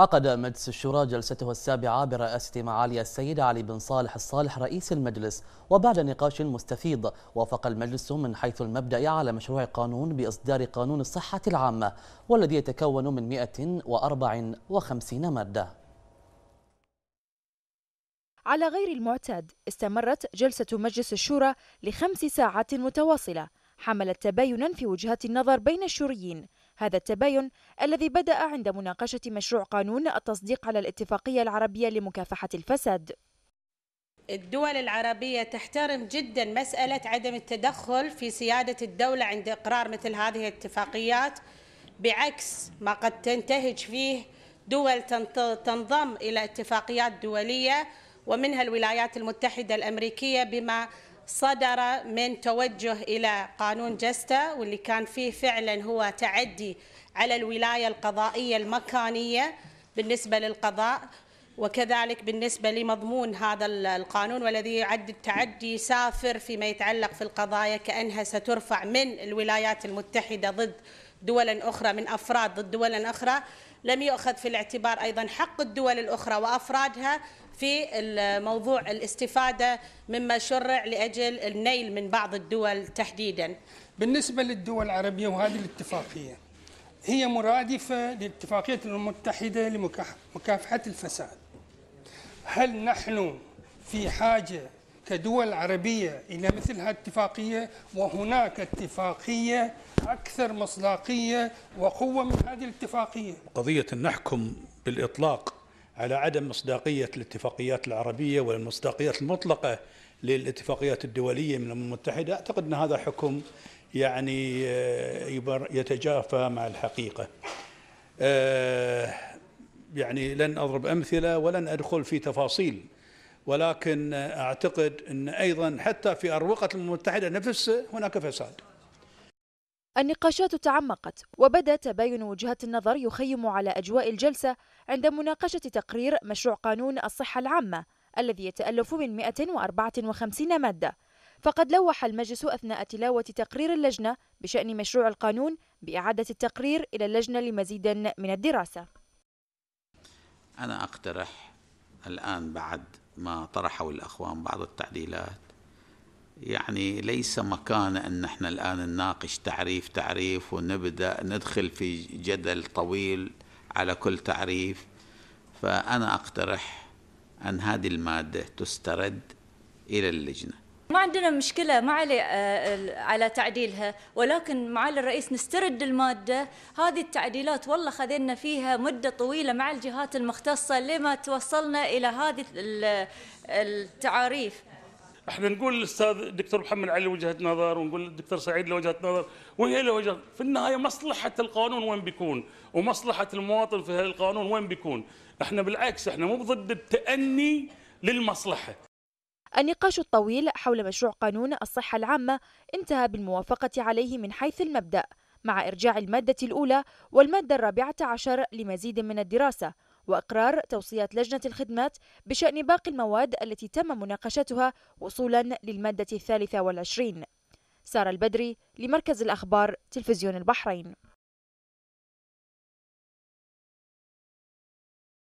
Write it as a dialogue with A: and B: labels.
A: عقد مجلس الشورى جلسته السابعة برئاسة معالي السيد علي بن صالح الصالح رئيس المجلس وبعد نقاش مستفيض وافق المجلس من حيث المبدأ على مشروع قانون بإصدار قانون الصحة العامة والذي يتكون من 154 مادة
B: على غير المعتاد استمرت جلسة مجلس الشورى لخمس ساعات متواصلة حملت تباينا في وجهات النظر بين الشوريين هذا التباين الذي بدأ عند مناقشة مشروع قانون التصديق على الاتفاقية العربية لمكافحة الفساد
A: الدول العربية تحترم جدا مسألة عدم التدخل في سيادة الدولة عند إقرار مثل هذه الاتفاقيات بعكس ما قد تنتهج فيه دول تنضم إلى اتفاقيات دولية ومنها الولايات المتحدة الأمريكية بما صدر من توجه إلى قانون جستا واللي كان فيه فعلا هو تعدي على الولاية القضائية المكانية بالنسبة للقضاء وكذلك بالنسبة لمضمون هذا القانون والذي يعد التعدي سافر فيما يتعلق في القضايا كأنها سترفع من الولايات المتحدة ضد دولا أخرى من أفراد ضد دول أخرى لم يؤخذ في الاعتبار أيضا حق الدول الأخرى وأفرادها في موضوع الاستفادة مما شرع لأجل النيل من بعض الدول تحديدا بالنسبة للدول العربية وهذه
C: الاتفاقية هي مرادفة لاتفاقية المتحدة لمكافحة الفساد هل نحن في حاجة كدول عربية إلى مثل هذه الاتفاقية وهناك اتفاقية أكثر مصداقية وقوة من هذه الاتفاقية قضية نحكم بالإطلاق على عدم مصداقية الاتفاقيات العربية والمصداقيات المطلقة للاتفاقيات الدولية من الأمم المتحدة أعتقد أن هذا حكم يعني آه، يتجافى مع الحقيقة آه، يعني لن أضرب أمثلة ولن أدخل في تفاصيل ولكن أعتقد أن أيضا حتى في أروقة الأمم المتحدة نفسها هناك فساد
B: النقاشات تعمقت وبدا تباين وجهات النظر يخيم على أجواء الجلسة عند مناقشة تقرير مشروع قانون الصحة العامة الذي يتألف من 154 مادة فقد لوح المجلس أثناء تلاوة تقرير اللجنة بشأن مشروع القانون بإعادة التقرير إلى اللجنة لمزيد من الدراسة
C: أنا أقترح الآن بعد ما طرحه الأخوان بعض التعديلات يعني ليس مكان أن نحن الآن نناقش تعريف تعريف ونبدأ ندخل في جدل طويل على كل تعريف فأنا أقترح أن هذه المادة تسترد إلى اللجنة
B: ما عندنا مشكلة ما علي آه، على تعديلها ولكن معالي الرئيس نسترد المادة هذه التعديلات والله خذينا فيها مدة طويلة مع الجهات المختصة لما توصلنا إلى هذه التعاريف
C: احنا نقول للاستاذ الدكتور محمد علي وجهه نظر ونقول للدكتور سعيد له وجهه نظر وهي له وجهه في النهايه مصلحه القانون وين بيكون ومصلحه المواطن في هذا القانون وين بيكون احنا بالعكس احنا مو ضد التاني للمصلحه
B: النقاش الطويل حول مشروع قانون الصحة العامة انتهى بالموافقة عليه من حيث المبدأ مع إرجاع المادة الأولى والمادة الرابعة عشر لمزيد من الدراسة وإقرار توصيات لجنة الخدمات بشأن باقي المواد التي تم مناقشتها وصولا للمادة الثالثة والعشرين سارة البدري لمركز الأخبار تلفزيون البحرين